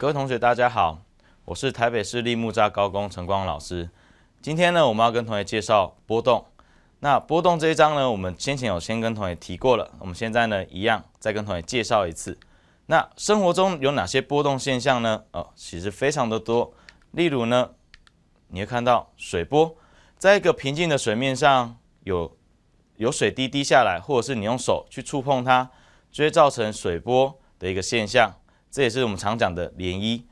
各位同学，大家好，我是台北市立木栅高工陈光老师。今天呢，我们要跟同学介绍波动。那波动这一章呢，我们先前有先跟同学提过了，我们现在呢，一样再跟同学介绍一次。那生活中有哪些波动现象呢？哦，其实非常的多。例如呢，你会看到水波，在一个平静的水面上有有水滴滴下来，或者是你用手去触碰它，就会造成水波的一个现象。这也是我们常讲的涟漪。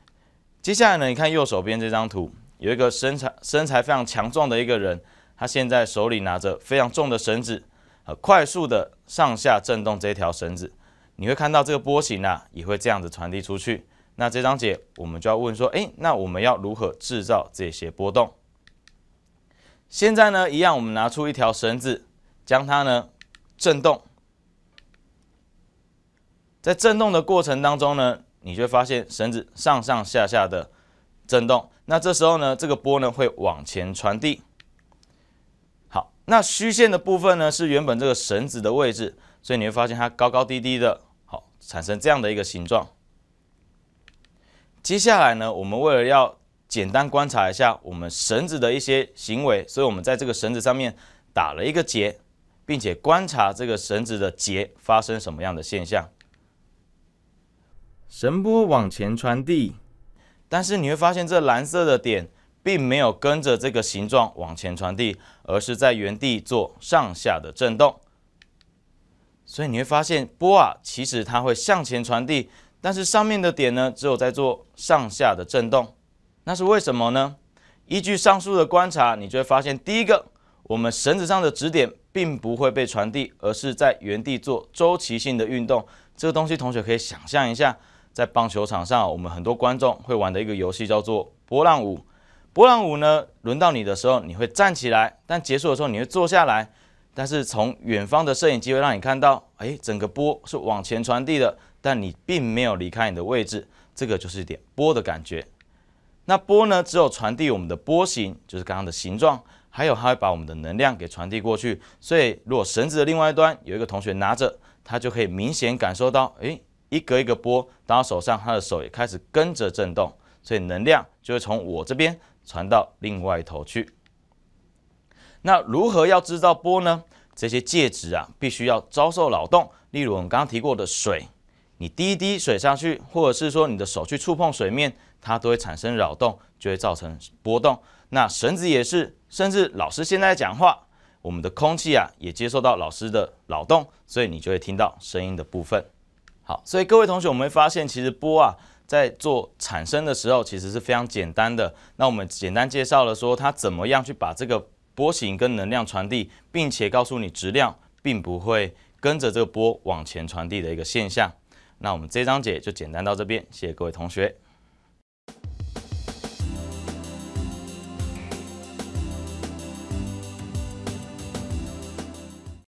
接下来呢，你看右手边这张图，有一个身材身材非常强壮的一个人，他现在手里拿着非常重的绳子，呃，快速的上下震动这条绳子，你会看到这个波形啊，也会这样子传递出去。那这章节我们就要问说，哎，那我们要如何制造这些波动？现在呢，一样我们拿出一条绳子，将它呢震动，在震动的过程当中呢。你会发现绳子上上下下的震动，那这时候呢，这个波呢会往前传递。好，那虚线的部分呢是原本这个绳子的位置，所以你会发现它高高低低的，好，产生这样的一个形状。接下来呢，我们为了要简单观察一下我们绳子的一些行为，所以我们在这个绳子上面打了一个结，并且观察这个绳子的结发生什么样的现象。绳波往前传递，但是你会发现这蓝色的点并没有跟着这个形状往前传递，而是在原地做上下的震动。所以你会发现波啊，其实它会向前传递，但是上面的点呢，只有在做上下的震动。那是为什么呢？依据上述的观察，你就会发现，第一个，我们绳子上的指点并不会被传递，而是在原地做周期性的运动。这个东西，同学可以想象一下。在棒球场上，我们很多观众会玩的一个游戏叫做波浪舞。波浪舞呢，轮到你的时候，你会站起来；但结束的时候，你会坐下来。但是从远方的摄影机会让你看到，哎，整个波是往前传递的，但你并没有离开你的位置。这个就是一点波的感觉。那波呢，只有传递我们的波形，就是刚刚的形状，还有它会把我们的能量给传递过去。所以，如果绳子的另外一端有一个同学拿着，他就可以明显感受到，哎。一格一个波打到手上，他的手也开始跟着震动，所以能量就会从我这边传到另外一头去。那如何要制造波呢？这些介质啊，必须要遭受扰动。例如我们刚刚提过的水，你滴一滴水上去，或者是说你的手去触碰水面，它都会产生扰动，就会造成波动。那绳子也是，甚至老师现在讲话，我们的空气啊也接受到老师的扰动，所以你就会听到声音的部分。好，所以各位同学，我们会发现，其实波啊在做产生的时候，其实是非常简单的。那我们简单介绍了说，它怎么样去把这个波形跟能量传递，并且告诉你质量并不会跟着这个波往前传递的一个现象。那我们这章节就简单到这边，谢谢各位同学。